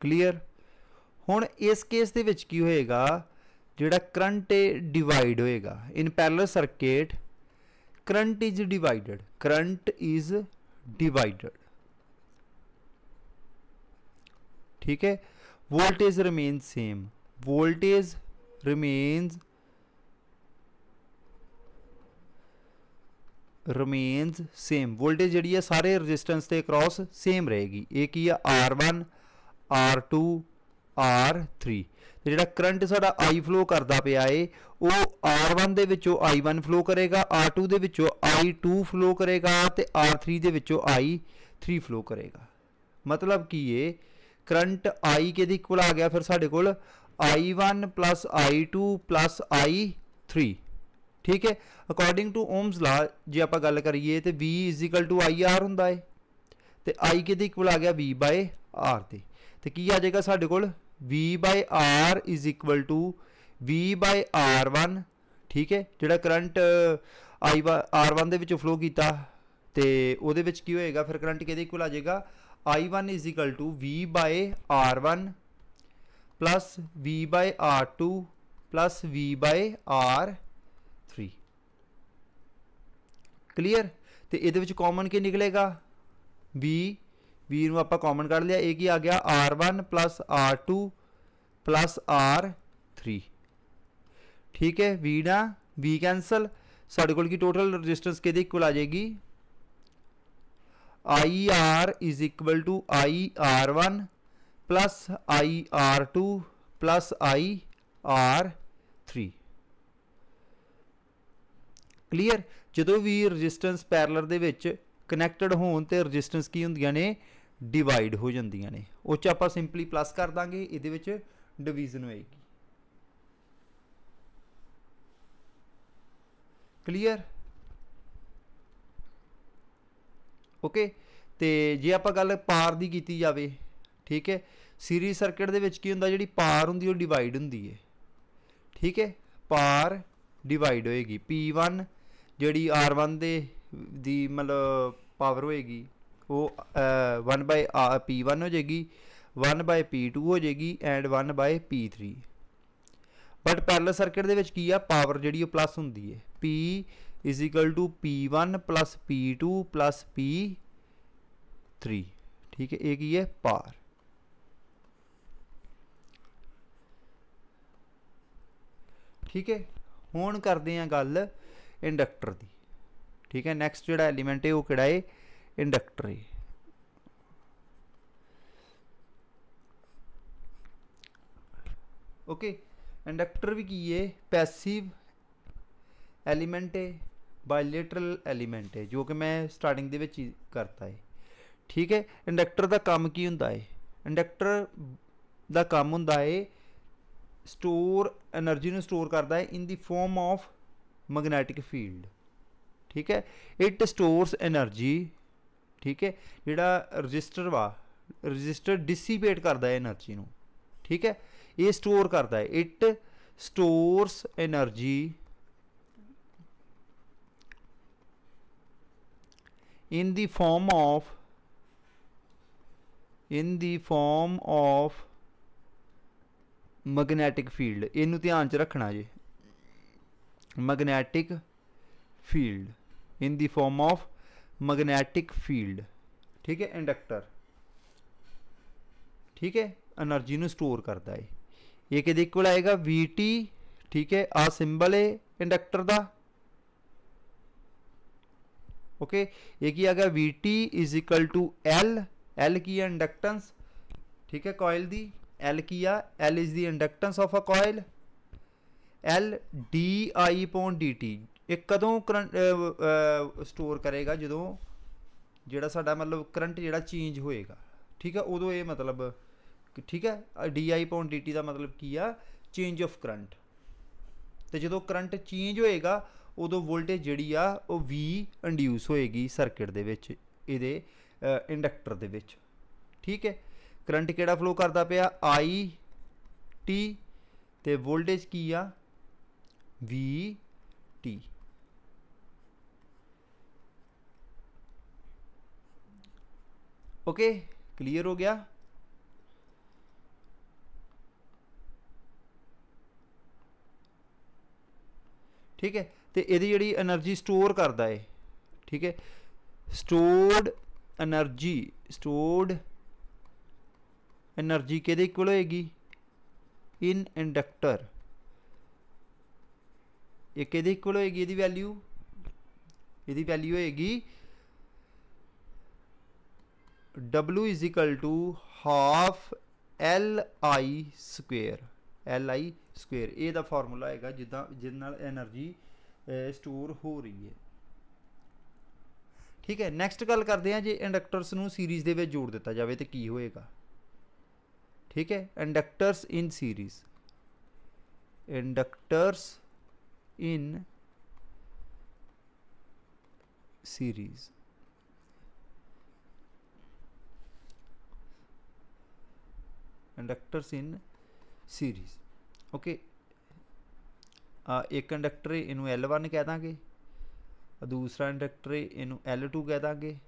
ਕਲੀਅਰ ਹੁਣ ਇਸ ਕੇਸ ਦੇ ਵਿੱਚ ਕੀ ਹੋਏਗਾ ਜਿਹੜਾ current divide divide in in parallel current is is current is is ठीक है voltage remain same voltage remains remains same voltage जी सारे रजिस्टेंस के अक्रॉस सेम रहेगी एक ही है are one are to R3 ਤੇ ਜਿਹੜਾ ਕਰੰਟ ਸਾਡਾ I ਫਲੋ ਕਰਦਾ ਪਿਆ ਏ ਉਹ R1 ਦੇ ਵਿੱਚੋਂ I1 ਫਲੋ ਕਰੇਗਾ R2 ਦੇ ਵਿੱਚੋਂ I2 ਫਲੋ ਕਰੇਗਾ ਤੇ R3 ਦੇ ਵਿੱਚੋਂ I3 ਫਲੋ ਕਰੇਗਾ ਮਤਲਬ ਕੀ ਏ ਕਰੰਟ I ਕੇ ਦੇ ਇਕੁਅਲ ਆ ਗਿਆ ਫਿਰ ਸਾਡੇ ਕੋਲ I1 I2 I3 ਠੀਕ ਹੈ ਅਕੋਰਡਿੰਗ ਟੂ ਓਮਸ ਲਾ ਜੇ ਆਪਾਂ ਗੱਲ ਕਰੀਏ ਤੇ V IR ਹੁੰਦਾ ਏ ਤੇ I ਕੇ ਦੇ ਇਕੁਅਲ ਆ ਗਿਆ V R ਤੇ ਤੇ ਕੀ ਆ ਜਾਏਗਾ ਸਾਡੇ ਕੋਲ v r is equal to v r1 ਠੀਕ ਹੈ ਜਿਹੜਾ ਕਰੰਟ i r1 ਦੇ ਵਿੱਚ ਫਲੋ ਕੀਤਾ ਤੇ ਉਹਦੇ ਵਿੱਚ ਕੀ ਹੋਏਗਾ ਫਿਰ ਕਰੰਟ ਕਿਹਦੇ ਇਕੁਅਲ ਆ ਜਾਏਗਾ i1 is equal to v r1 plus v r2 plus v r3 clear ਤੇ ਇਹਦੇ ਵਿੱਚ ਕਾਮਨ ਕੀ ਨਿਕਲੇਗਾ v v ਨੂੰ ਆਪਾਂ ਕਾਮਨ ਕੱਢ ਲਿਆ ਇਹ ਕੀ ਆ ਗਿਆ r1 r2 r3 ਠੀਕ ਹੈ v ਨਾ v ਕੈਨਸਲ ਸਾਡੇ ਕੋਲ ਕੀ ਟੋਟਲ ਰੈਜ਼ਿਸਟੈਂਸ ਕਿਹਦੇ ਇਕੁਅਲ ਆ ਜਾਏਗੀ IR IR1 IR2 IR3 clear ਜਦੋਂ ਵੀ ਰੈਜ਼ਿਸਟੈਂਸ ਪੈਰਲਰ ਦੇ ਵਿੱਚ ਕਨੈਕਟਡ ਹੋਣ ਤੇ ਰੈਜ਼ਿਸਟੈਂਸ ਕੀ ਹੁੰਦੀਆਂ ਨੇ ਡਿਵਾਈਡ ਹੋ ਜਾਂਦੀਆਂ ਨੇ ਉਹ ਚ ਆਪਾਂ ਸਿੰਪਲੀ ਪਲੱਸ ਕਰ ਦਾਂਗੇ ਇਹਦੇ ਵਿੱਚ ਡਿਵੀਜ਼ਨ ਹੋਏਗੀ ਕਲੀਅਰ ਓਕੇ ਤੇ ਜੇ ਆਪਾਂ ਗੱਲ ਪਾਰ ਦੀ ਕੀਤੀ ਜਾਵੇ ਠੀਕ ਹੈ ਸੀਰੀਜ਼ ਸਰਕਟ ਦੇ ਵਿੱਚ ਕੀ ਹੁੰਦਾ ਜਿਹੜੀ ਪਾਰ ਹੁੰਦੀ ਉਹ ਡਿਵਾਈਡ ਹੁੰਦੀ ਹੈ ਠੀਕ ਹੈ ਪਾਰ ਡਿਵਾਈਡ ਹੋਏਗੀ P1 ਜਿਹੜੀ R1 ਦੇ ਦੀ ਮਤਲਬ ਪਾਵਰ ਹੋਏਗੀ ਉਹ 1 P1 ਹੋ ਜਾਏਗੀ 1 P2 ਹੋ ਜਾਏਗੀ and 1 P3 but parallel circuit ਦੇ ਵਿੱਚ ਕੀ ਆ ਪਾਵਰ ਜਿਹੜੀ ਉਹ ਪਲੱਸ ਹੁੰਦੀ ਹੈ P P1 P2 P3 ਠੀਕ ਹੈ ਇਹ ਕੀ ਹੈ ਪਾਰ ਠੀਕ ਹੈ ਹੁਣ ਕਰਦੇ ਆ ਗੱਲ ਇੰਡਕਟਰ ਦੀ ਠੀਕ ਹੈ ਨੈਕਸਟ ਜਿਹੜਾ ਐਲੀਮੈਂਟ ਹੈ ਉਹ ਕਿਹੜਾ ਹੈ inductory ਓਕੇ ਇੰਡਕਟਰ ਵੀ ਕੀ ਹੈ ਪੈਸਿਵ ਐਲੀਮੈਂਟ ਹੈ ਬਾਇਲੇਟਰਲ ਐਲੀਮੈਂਟ ਹੈ ਜੋ ਕਿ ਮੈਂ ਸਟਾਰਟਿੰਗ ਦੇ ਵਿੱਚ ਕਰਤਾ ਹੈ ਠੀਕ ਹੈ ਇੰਡਕਟਰ ਦਾ ਕੰਮ ਕੀ ਹੁੰਦਾ ਹੈ ਇੰਡਕਟਰ ਦਾ ਕੰਮ ਹੁੰਦਾ ਹੈ ਸਟੋਰ એનર્ਜੀ ਨੂੰ ਸਟੋਰ ਕਰਦਾ ਹੈ in the form of magnetic field ਠੀਕ ਹੈ ਇਟ ਸਟੋਰਸ એનર્ਜੀ ਠੀਕ ਹੈ ਜਿਹੜਾ ਰਜਿਸਟਰ ਵਾ ਰਜਿਸਟਰ ਡਿਸਿਪੇਟ ਕਰਦਾ ਹੈ એનર્ਜੀ ਨੂੰ ਠੀਕ ਹੈ ਇਹ ਸਟੋਰ ਕਰਦਾ ਹੈ it stores energy in the form of in the form of magnetic field ਇਹਨੂੰ ਧਿਆਨ ਚ ਰੱਖਣਾ ਜੀ magnetic field in the form of magnetic field ठीक है इंडक्टर ठीक है एनर्जी नु स्टोर करता है ये कि आएगा वी टी ठीक है आ सिंबल है इंडक्टर का ओके ये की आ गया V T is equal to L L की है इंडक्टेंस ठीक है कॉयल दी एल की आ L is the inductance of a coil L D I upon D T ਇਹ ਕਦੋਂ ਕਰੰਟ ਸਟੋਰ ਕਰੇਗਾ ਜਦੋਂ ਜਿਹੜਾ ਸਾਡਾ ਮਤਲਬ ਕਰੰਟ ਜਿਹੜਾ ਚੇਂਜ ਹੋਏਗਾ ਠੀਕ ਹੈ ਉਦੋਂ ਇਹ ਮਤਲਬ ਠੀਕ ਹੈ ਆਈ ਪੌਂਡ ਡੀਟੀ ਦਾ ਮਤਲਬ ਕੀ ਆ ਚੇਂਜ ਆਫ ਕਰੰਟ ਤੇ ਜਦੋਂ ਕਰੰਟ ਚੇਂਜ ਹੋਏਗਾ ਉਦੋਂ ਵੋਲਟੇਜ ਜਿਹੜੀ ਆ ਉਹ v ਇੰਡਿਊਸ ਹੋਏਗੀ ਸਰਕਟ ਦੇ ਵਿੱਚ ਇਹਦੇ ਇੰਡਕਟਰ ਦੇ ਵਿੱਚ ਠੀਕ ਹੈ ਕਰੰਟ ਕਿਹੜਾ ਫਲੋ ਕਰਦਾ ਪਿਆ i t ਤੇ ਵੋਲਟੇਜ ਕੀ ਆ v t ओके क्लियर हो गया ਠੀਕ ਹੈ ਤੇ ਇਹਦੀ ਜਿਹੜੀ એનર્ਜੀ ਸਟੋਰ ਕਰਦਾ ਏ ਠੀਕ ਹੈ ਸਟੋਰਡ એનર્ਜੀ ਸਟੋਰਡ એનર્ਜੀ ਕਿਹਦੇ ਇਕੁਅਲ ਹੋਏਗੀ ਇਨ ਇੰਡਕਟਰ ਇਹ ਕਿਹਦੇ ਇਕੁਅਲ ਹੋਏਗੀ ਇਹਦੀ ਵੈਲਿਊ ਇਹਦੀ ਵੈਲਿਊ ਹੋਏਗੀ w is equal to half l i square l i square ਇਹ ਦਾ ਫਾਰਮੂਲਾ ਹੈਗਾ ਜਿੱਦਾਂ ਜਿਸ ਨਾਲ એનર્ਜੀ ਸਟੋਰ ਹੋ ਰਹੀ ਹੈ ਠੀਕ ਹੈ ਨੈਕਸਟ ਗੱਲ ਕਰਦੇ ਹਾਂ ਜੇ ਇੰਡਕਟਰਸ ਨੂੰ ਸੀਰੀਜ਼ ਦੇ ਵਿੱਚ ਜੋੜ ਦਿੱਤਾ ਜਾਵੇ ਤੇ ਕੀ ਹੋਏਗਾ ਠੀਕ ਹੈ inductors in series inductors in series conductors in series okay uh, एक कंडक्टर इनू एल वन कह देंगे दूसरा इंडक्टर इनू एल टू कह देंगे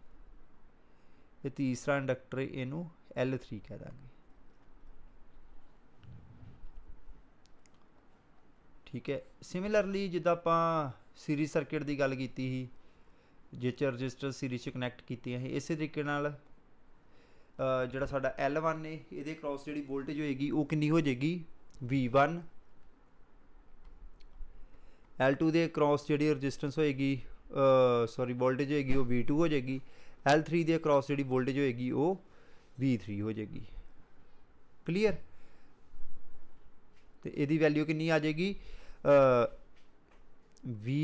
ਤੇ ਤੀਸਰਾ ਇੰਡਕਟਰ ਇਹਨੂੰ L3 ਕਹਿ ਦਾਂਗੇ ਠੀਕ ਹੈ ਸਿਮਿਲਰਲੀ ਜਿੱਦਾਂ ਆਪਾਂ ਸੀਰੀਜ਼ ਸਰਕਟ ਦੀ ਗੱਲ ਕੀਤੀ ਸੀ ਜੇ ਚ ਰਜਿਸਟਰ ਸੀਰੀਜ਼ ਚ ਕਨੈਕਟ ਕੀਤੀਆਂ ਹੈ ਇਸੇ ਤਰੀਕੇ ਨਾਲ ਜਿਹੜਾ ਸਾਡਾ L1 ਨੇ ਇਹਦੇ ਕ੍ਰੋਸ ਜਿਹੜੀ ਵੋਲਟੇਜ ਹੋਏਗੀ ਉਹ ਕਿੰਨੀ ਹੋ ਜਾਏਗੀ V1 L2 ਦੇ ਕ੍ਰੋਸ ਜਿਹੜੀ ਰੈਜ਼ਿਸਟੈਂਸ ਹੋਏਗੀ ਸੌਰੀ ਵੋਲਟੇਜ ਹੋਏਗੀ ਉਹ V2 ਹੋ ਜਾਏਗੀ L3 ਦੇ ਕ੍ਰੋਸ ਜਿਹੜੀ ਵੋਲਟੇਜ ਹੋਏਗੀ ਉਹ V3 ਹੋ ਜਾਏਗੀ ਕਲੀਅਰ ਤੇ ਇਹਦੀ ਵੈਲਿਊ ਕਿੰਨੀ ਆ ਜਾਏਗੀ V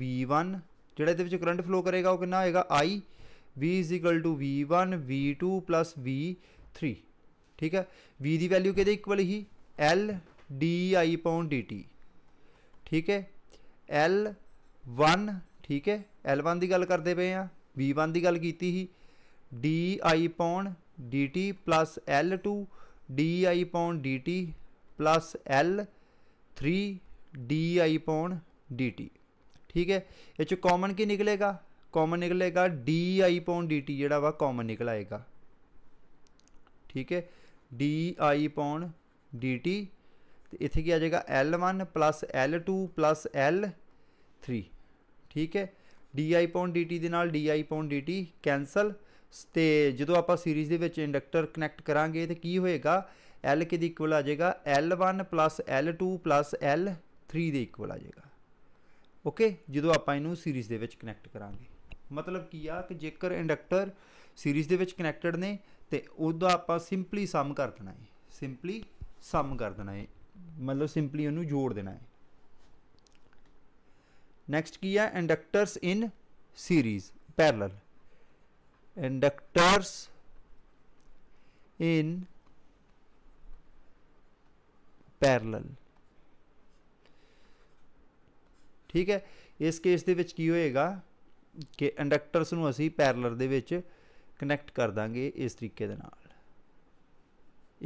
V1 ਜਿਹੜਾ ਇਹਦੇ ਵਿੱਚ ਕਰੰਟ ਫਲੋ ਕਰੇਗਾ ਉਹ ਕਿੰਨਾ ਹੋਏਗਾ I v is equal to V one V two plus V three ठीक है v ਦੀ ਵੈਲਿਊ ਕਿਹਦੇ ਇਕੁਅਲ ਹੀ l di ਪਾਉਣ dt ਠੀਕ ਹੈ l 1 ਠੀਕ ਹੈ l 1 ਦੀ ਗੱਲ ਕਰਦੇ ਪਏ ਆ v 1 ਦੀ ਗੱਲ ਕੀਤੀ ਸੀ di ਪਾਉਣ dt plus l 2 di ਪਾਉਣ dt plus l 3 di ਪਾਉਣ dt ठीक है ये कॉमन की निकलेगा ਕਾਮਨ ਨਿਕਲੇਗਾ di/dt ਜਿਹੜਾ ਵਾ ਕਾਮਨ ਨਿਕਲ ਆਏਗਾ ਠੀਕ ਹੈ di/dt ਤੇ ਇੱਥੇ ਕੀ ਆ ਜਾਏਗਾ L1 L2 L3 ਠੀਕ ਹੈ di dt ਦੇ ਨਾਲ di dt ਕੈਨਸਲ ਤੇ ਜਦੋਂ ਆਪਾਂ ਸੀਰੀਜ਼ ਦੇ ਵਿੱਚ ਇੰਡਕਟਰ ਕਨੈਕਟ ਕਰਾਂਗੇ ਤੇ ਕੀ ਹੋਏਗਾ L ਕੇ ਦੀ ਇਕੁਅਲ ਆ ਜਾਏਗਾ L1 L2 L3 ਦੇ ਇਕੁਅਲ ਆ ਜਾਏਗਾ ਓਕੇ ਜਦੋਂ ਆਪਾਂ ਇਹਨੂੰ ਸੀਰੀਜ਼ ਦੇ ਵਿੱਚ ਕਨੈਕਟ ਕਰਾਂਗੇ ਮਤਲਬ ਕੀ ਆ ਕਿ ਜੇਕਰ ਇੰਡਕਟਰ ਸੀਰੀਜ਼ ਦੇ ਵਿੱਚ ਕਨੈਕਟਡ ਨੇ ਤੇ ਉਹਦਾ ਆਪਾਂ ਸਿੰਪਲੀ ਸਮ ਕਰ ਦੇਣਾ ਹੈ ਸਿੰਪਲੀ ਸਮ ਕਰ ਦੇਣਾ ਹੈ ਮਤਲਬ ਸਿੰਪਲੀ ਉਹਨੂੰ ਜੋੜ ਦੇਣਾ ਹੈ ਨੈਕਸਟ ਕੀ ਹੈ inductors in series parallel inductors in parallel ਠੀਕ ਹੈ ਇਸ ਕੇਸ ਦੇ ਵਿੱਚ ਕੀ ਹੋਏਗਾ ਕਿ ਇੰਡਕਟਰਸ ਨੂੰ ਅਸੀਂ ਪੈਰਲਲ ਦੇ ਵਿੱਚ ਕਨੈਕਟ ਕਰ ਦਾਂਗੇ ਇਸ ਤਰੀਕੇ ਦੇ ਨਾਲ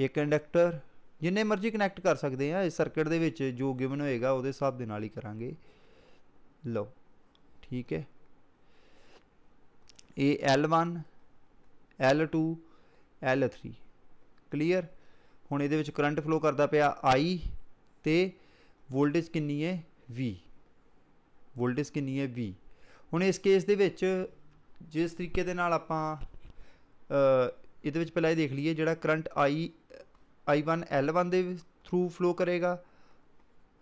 ਇੱਕ ਇੰਡਕਟਰ ਜਿੰਨੇ ਮਰਜ਼ੀ ਕਨੈਕਟ ਕਰ ਸਕਦੇ ਆ ਇਸ ਸਰਕਟ ਦੇ ਵਿੱਚ ਜੋ ਗਿਵਨ ਹੋਏਗਾ ਉਹਦੇ ਹਿਸਾਬ ਦੇ ਨਾਲ ਹੀ ਕਰਾਂਗੇ ਲਓ ਠੀਕ ਹੈ ਇਹ L1 L2 L3 ਕਲੀਅਰ ਹੁਣ ਇਹਦੇ ਵਿੱਚ ਕਰੰਟ ਫਲੋ ਕਰਦਾ ਪਿਆ I ਤੇ ਵੋਲਟੇਜ ਕਿੰਨੀ ਹੈ V ਵੋਲਟੇਜ ਕਿੰਨੀ ਹੈ V ਹੁਣ ਇਸ ਕੇਸ ਦੇ ਵਿੱਚ ਜਿਸ ਤਰੀਕੇ ਦੇ ਨਾਲ ਆਪਾਂ ਇਹਦੇ ਵਿੱਚ ਪਹਿਲਾਂ ਇਹ ਦੇਖ ਲਈਏ ਜਿਹੜਾ ਕਰੰਟ I I1 L1 ਦੇ ਥਰੂ ਫਲੋ ਕਰੇਗਾ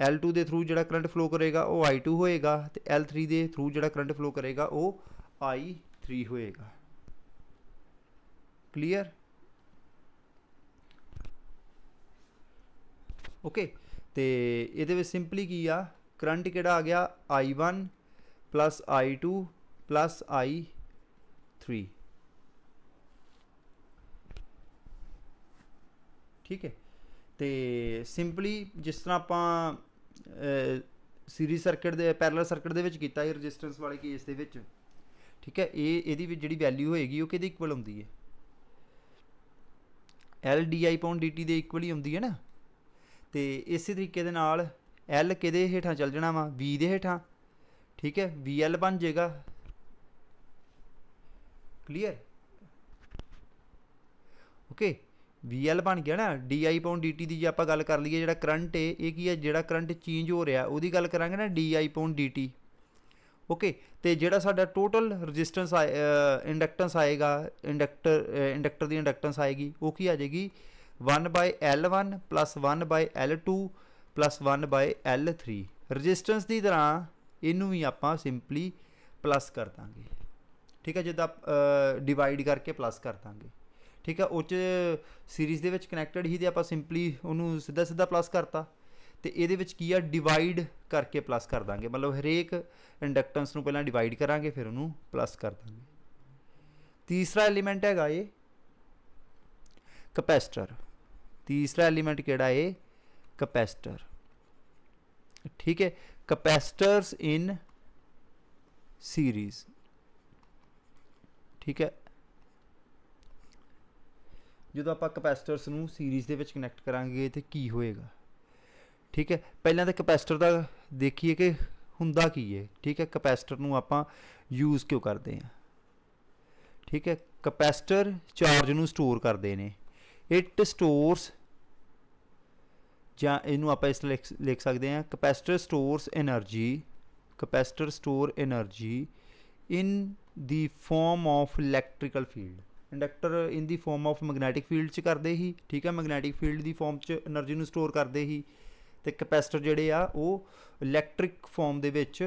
L2 ਦੇ ਥਰੂ ਜਿਹੜਾ ਕਰੰਟ ਫਲੋ ਕਰੇਗਾ ਉਹ I2 ਹੋਏਗਾ ਤੇ L3 ਦੇ ਥਰੂ ਜਿਹੜਾ ਕਰੰਟ ਫਲੋ ਕਰੇਗਾ ਉਹ I3 ਹੋਏਗਾ ਕਲੀਅਰ ਓਕੇ ਤੇ ਇਹਦੇ ਵਿੱਚ ਸਿੰਪਲੀ ਕੀ ਆ ਕਰੰਟ ਕਿਹੜਾ ਆ ਗਿਆ I1 plus i2 plus i3 ਠੀਕ ਹੈ ਤੇ ਸਿੰਪਲੀ ਜਿਸ ਤਰ੍ਹਾਂ ਆਪਾਂ ਸੀਰੀਜ਼ ਸਰਕਟ ਦੇ ਪੈਰਲਲ ਸਰਕਟ ਦੇ ਵਿੱਚ ਕੀਤਾ ਹੈ ਰੈਜ਼ਿਸਟੈਂਸ ਵਾਲੇ ਕੇਸ ਦੇ ਵਿੱਚ ਠੀਕ ਹੈ ਇਹ ਇਹਦੀ ਵੀ ਜਿਹੜੀ ਵੈਲਿਊ ਹੋਏਗੀ ਉਹ ਕਿਹਦੇ ਇਕੁਅਲ ਹੁੰਦੀ ਹੈ L di ਪੌਂਡ dt ਦੇ ਇਕੁਅਲ ਹੀ ਹੁੰਦੀ ਹੈ ਨਾ ਤੇ ਇਸੇ ਤਰੀਕੇ ਦੇ ਨਾਲ ਐਲ ਕਿਹਦੇ ਹੇਠਾਂ ਚੱਲ ਜਾਣਾ ਵਾ ਵੀ ਦੇ ਹੇਠਾਂ ਠੀਕ ਹੈ VL ਬਣ ਜਾਏਗਾ ਕਲੀਅਰ ਓਕੇ VL ਬਣ ਗਿਆ ਨਾ DI DT ਦੀ ਜੇ ਆਪਾਂ ਗੱਲ ਕਰ ਲਈਏ ਜਿਹੜਾ ਕਰੰਟ ਹੈ ਇਹ ਕੀ ਹੈ ਜਿਹੜਾ ਕਰੰਟ ਚੇਂਜ ਹੋ ਰਿਹਾ ਉਹਦੀ ਗੱਲ ਕਰਾਂਗੇ ਨਾ DI DT ਓਕੇ ਤੇ ਜਿਹੜਾ ਸਾਡਾ ਟੋਟਲ ਰੈਜ਼ਿਸਟੈਂਸ ਇੰਡਕਟੈਂਸ ਆਏਗਾ ਇੰਡਕਟਰ ਇੰਡਕਟਰ ਦੀ ਇੰਡਕਟੈਂਸ ਆਏਗੀ ਉਹ ਕੀ ਆ ਜਾਏਗੀ 1/L1 1/L2 1/L3 ਰੈਜ਼ਿਸਟੈਂਸ ਦੀ ਤਰ੍ਹਾਂ ਇਹਨੂੰ ਵੀ ਆਪਾਂ ਸਿੰਪਲੀ ਪਲੱਸ ਕਰ ਦਾਂਗੇ ਠੀਕ ਹੈ ਜਿੱਦਾਂ ਡਿਵਾਈਡ ਕਰਕੇ ਪਲੱਸ ਕਰ ਦਾਂਗੇ ਠੀਕ ਹੈ ਉਹ ਚ ਸੀਰੀਜ਼ ਦੇ ਵਿੱਚ ਕਨੈਕਟਡ ਹੀ ਤੇ ਆਪਾਂ ਸਿੰਪਲੀ ਉਹਨੂੰ ਸਿੱਧਾ ਸਿੱਧਾ ਪਲੱਸ ਕਰਤਾ ਤੇ ਇਹਦੇ ਵਿੱਚ ਕੀ ਆ ਡਿਵਾਈਡ ਕਰਕੇ ਪਲੱਸ ਕਰ ਦਾਂਗੇ ਮਤਲਬ ਹਰੇਕ ਇੰਡਕਟੈਂਸ ਨੂੰ ਪਹਿਲਾਂ ਡਿਵਾਈਡ ਕਰਾਂਗੇ ਫਿਰ ਉਹਨੂੰ ਪਲੱਸ ਕਰ ਦਾਂਗੇ ਤੀਸਰਾ ਐਲੀਮੈਂਟ ਹੈਗਾ ਇਹ ਕਪੈਸਟਰ ਤੀਸਰਾ ਐਲੀਮੈਂਟ ਕਿਹੜਾ ਹੈ ਕਪੈਸਟਰ ਠੀਕ ਹੈ capacitors in series ਠੀਕ ਹੈ ਜਦੋਂ ਆਪਾਂ ਕਪੈਸਿਟਰਸ ਨੂੰ ਸੀਰੀਜ਼ ਦੇ ਵਿੱਚ ਕਨੈਕਟ ਕਰਾਂਗੇ ਤੇ ਕੀ ਹੋਏਗਾ ਠੀਕ ਹੈ ਪਹਿਲਾਂ ਤਾਂ ਕਪੈਸਿਟਰ ਦਾ ਦੇਖੀਏ ਕਿ ਹੁੰਦਾ ਕੀ ਹੈ ਠੀਕ ਹੈ ਕਪੈਸਿਟਰ ਨੂੰ ਆਪਾਂ ਯੂਜ਼ ਕਿਉਂ ਕਰਦੇ ਆ ਠੀਕ ਹੈ ਕਪੈਸਿਟਰ ਚਾਰਜ ਨੂੰ ਸਟੋਰ ਕਰਦੇ ਨੇ ਇਟ ਸਟੋਰਸ ਜਾਂ ਇਹਨੂੰ ਆਪਾਂ ਇਸ ਲਿਖ ਸਕਦੇ ਹਾਂ capacitor stores energy capacitor store energy in the form of electrical field inductor in the form of magnetic field ਚ ਕਰਦੇ ਹੀ ਠੀਕ ਹੈ ਮੈਗਨੈਟਿਕ ਫੀਲਡ ਦੀ ਫਾਰਮ ਚ એનર્ਜੀ ਨੂੰ ਸਟੋਰ ਕਰਦੇ ਹੀ ਤੇ ਕਪੈਸਿਟਰ ਜਿਹੜੇ ਆ ਉਹ ਇਲੈਕਟ੍ਰਿਕ ਫਾਰਮ ਦੇ ਵਿੱਚ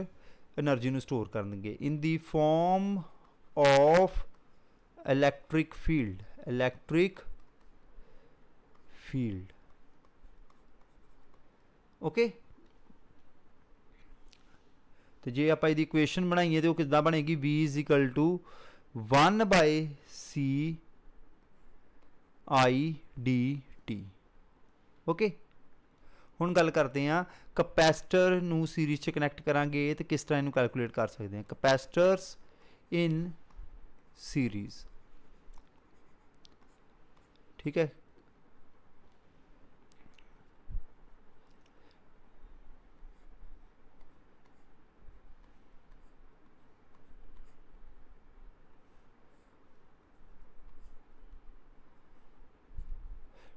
એનર્ਜੀ ਨੂੰ ਸਟੋਰ ਕਰਨਗੇ in the form of electric field electric field okay ਤੇ ਜੇ ਆਪਾਂ ਇਹਦੀ ਇਕੁਏਸ਼ਨ ਬਣਾਈਏ ਤੇ ਉਹ ਕਿੱਦਾਂ ਬਣੇਗੀ v 1 c i d t okay ਹੁਣ ਗੱਲ ਕਰਦੇ ਆ ਕਪੈਸਿਟਰ ਨੂੰ ਸੀਰੀਜ਼ 'ਚ ਕਨੈਕਟ ਕਰਾਂਗੇ ਤੇ ਕਿਸ ਤਰ੍ਹਾਂ ਇਹਨੂੰ ਕੈਲਕੂਲੇਟ ਕਰ ਸਕਦੇ ਆ ਕਪੈਸਿਟਰਸ ਇਨ ਸੀਰੀਜ਼ ਠੀਕ ਹੈ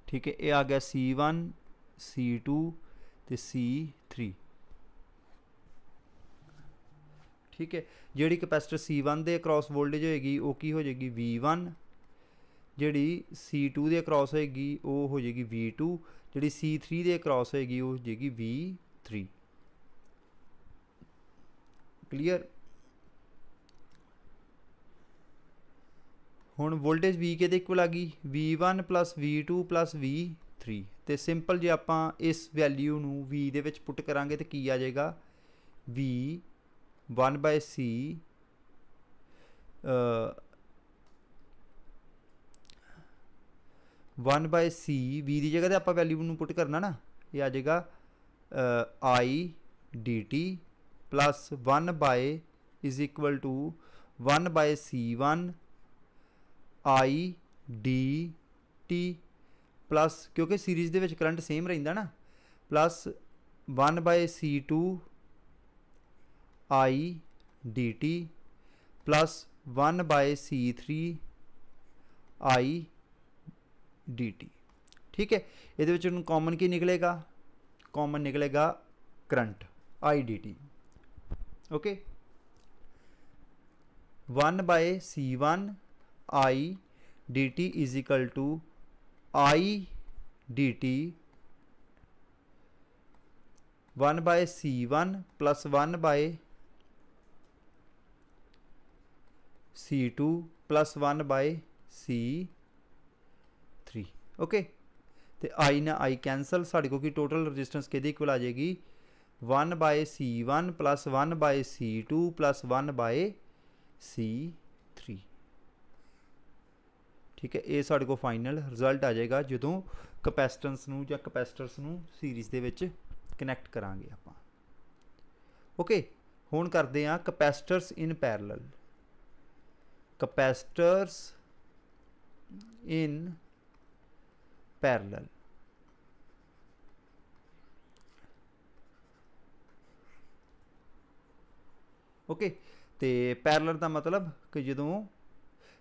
ਠੀਕ ਹੈ ਇਹ ਆ ਗਿਆ C1 C2 ਤੇ C3 ਠੀਕ ਹੈ ਜਿਹੜੀ ਕੈਪੈਸਿਟਰ C1 ਦੇ ਅਕ੍ਰੋਸ ਵੋਲਟੇਜ ਹੋਏਗੀ ਉਹ ਕੀ ਹੋ ਜਾਏਗੀ V1 ਜਿਹੜੀ C2 ਦੇ ਅਕ੍ਰੋਸ ਹੋਏਗੀ ਉਹ ਹੋ ਜਾਏਗੀ V2 ਜਿਹੜੀ C3 ਦੇ ਅਕ੍ਰੋਸ ਹੋਏਗੀ ਉਹ ਹੋ ਜਾਏਗੀ V3 ਕਲੀਅਰ ਹੁਣ ਵੋਲਟੇਜ ਵੀ ਕੇ ਦੇ ਇਕੁਅਲ ਆ ਗਈ V1 V2 V3 ਤੇ ਸਿੰਪਲ ਜੇ ਆਪਾਂ ਇਸ ਵੈਲਿਊ ਨੂੰ V ਦੇ ਵਿੱਚ ਪੁੱਟ ਕਰਾਂਗੇ ਤੇ ਕੀ ਆ ਜਾਏਗਾ V 1/C ਅ 1/C V ਦੀ ਜਗ੍ਹਾ ਤੇ ਆਪਾਂ ਵੈਲਿਊ ਨੂੰ ਪੁੱਟ ਕਰਨਾ ਨਾ ਇਹ ਆ ਜਾਏਗਾ ਅ i dt 1 by is equal to 1 by c1 I D T plus ਕਿਉਂਕਿ ਸੀਰੀਜ਼ ਦੇ ਵਿੱਚ ਕਰੰਟ ਸੇਮ ਰਹਿੰਦਾ ਨਾ plus 1/C2 i dt plus 1/C3 i dt ਠੀਕ ਹੈ ਇਹਦੇ ਵਿੱਚ ਨੂੰ ਕਾਮਨ ਕੀ ਨਿਕਲੇਗਾ ਕਾਮਨ ਨਿਕਲੇਗਾ current i dt okay 1/C1 I D T is equal to I D T one by C one plus one by C two plus one by C three okay तो आई ना आई कैंसल साढ़े को कि टोटल रजिस्टेंस कि इक्वल आ जाएगी one by C one plus one by C two plus one by C ਠੀਕ ਹੈ ਇਹ ਸਾਡੇ ਕੋਲ ਫਾਈਨਲ ਰਿਜ਼ਲਟ ਆ ਜਾਏਗਾ ਜਦੋਂ ਕਪੈਸਿਟੈਂਸ ਨੂੰ ਜਾਂ ਕਪੈਸਿਟਰਸ ਨੂੰ ਸੀਰੀਜ਼ ਦੇ ਵਿੱਚ ਕਨੈਕਟ ਕਰਾਂਗੇ ਆਪਾਂ ਓਕੇ ਹੁਣ ਕਰਦੇ ਆ capacitors in parallel capacitors in parallel okay ਤੇ ਪੈਰਲਲ ਦਾ ਮਤਲਬ ਕਿ ਜਦੋਂ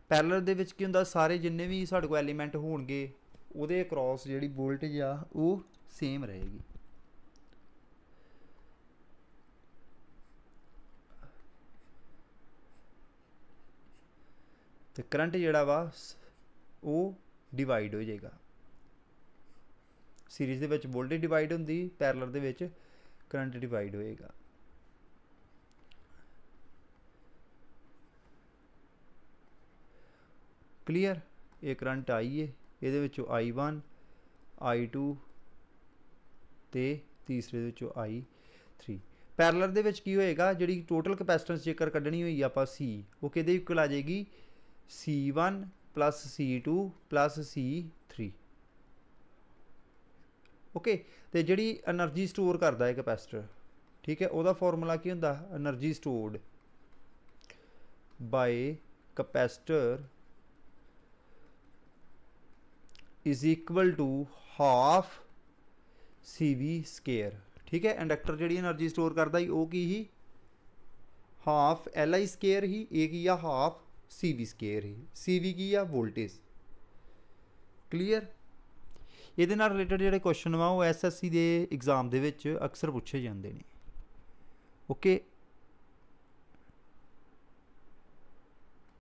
ਪੈਰਲਲ ਦੇ ਵਿੱਚ ਕੀ ਹੁੰਦਾ ਸਾਰੇ ਜਿੰਨੇ ਵੀ ਸਾਡੇ ਕੋਲ ਐਲੀਮੈਂਟ ਹੋਣਗੇ ਉਹਦੇ ਅਕ੍ਰੋਸ ਜਿਹੜੀ ਵੋਲਟੇਜ ਆ ਉਹ ਸੇਮ ਰਹੇਗੀ ਤੇ ਕਰੰਟ ਜਿਹੜਾ ਵਾ ਉਹ ਡਿਵਾਈਡ ਹੋ ਜਾਏਗਾ ਸੀਰੀਜ਼ ਦੇ ਵਿੱਚ ਵੋਲਟੇਜ ਡਿਵਾਈਡ ਹੁੰਦੀ ਪੈਰਲਲ ਦੇ ਵਿੱਚ ਕਰੰਟ ਡਿਵਾਈਡ ਹੋਏਗਾ ਕਲੀਅਰ ਇਹ ਕਰੰਟ ਆਈ ਏ ਇਹਦੇ ਵਿੱਚੋਂ I1 I2 ਤੇ ਤੀਸਰੇ ਦੇ ਵਿੱਚੋਂ I3 ਪੈਰਲਲ ਦੇ ਵਿੱਚ ਕੀ ਹੋਏਗਾ ਜਿਹੜੀ ਟੋਟਲ ਕਪੈਸਿਟੈਂਸ ਜੇਕਰ ਕੱਢਣੀ ਹੋਈ ਆਪਾਂ C ਉਹ ਕਿਹਦੇ ਇਕੁਅਲ ਆ ਜਾਏਗੀ C1 C2 C3 ਓਕੇ ਤੇ ਜਿਹੜੀ એનર્ਜੀ ਸਟੋਰ ਕਰਦਾ ਹੈ ਕਪੈਸਿਟਰ ਠੀਕ ਹੈ ਉਹਦਾ ਫਾਰਮੂਲਾ ਕੀ ਹੁੰਦਾ energy stored by capacitor is equal to half cv square ਠੀਕ ਹੈ ਇੰਡਕਟਰ ਜਿਹੜੀ એનર્ਜੀ ਸਟੋਰ ਕਰਦਾ ਹੀ ਉਹ ਕੀ ਹੀ ਹਾਫ li ਸਕੁਅਰ ਹੀ ਇਹ ਕੀ ਆ ਹਾਫ cv ਸਕੁਅਰ ਹੀ cv ਕੀ ਆ ਵੋਲਟੇਜ ਕਲੀਅਰ ਇਹਦੇ ਨਾਲ ਰਿਲੇਟਡ ਜਿਹੜੇ ਕੁਐਸਚਨ ਵਾ ਉਹ ਐਸਐਸਸੀ ਦੇ ਐਗਜ਼ਾਮ ਦੇ ਵਿੱਚ ਅਕਸਰ ਪੁੱਛੇ ਜਾਂਦੇ ਨੇ ਓਕੇ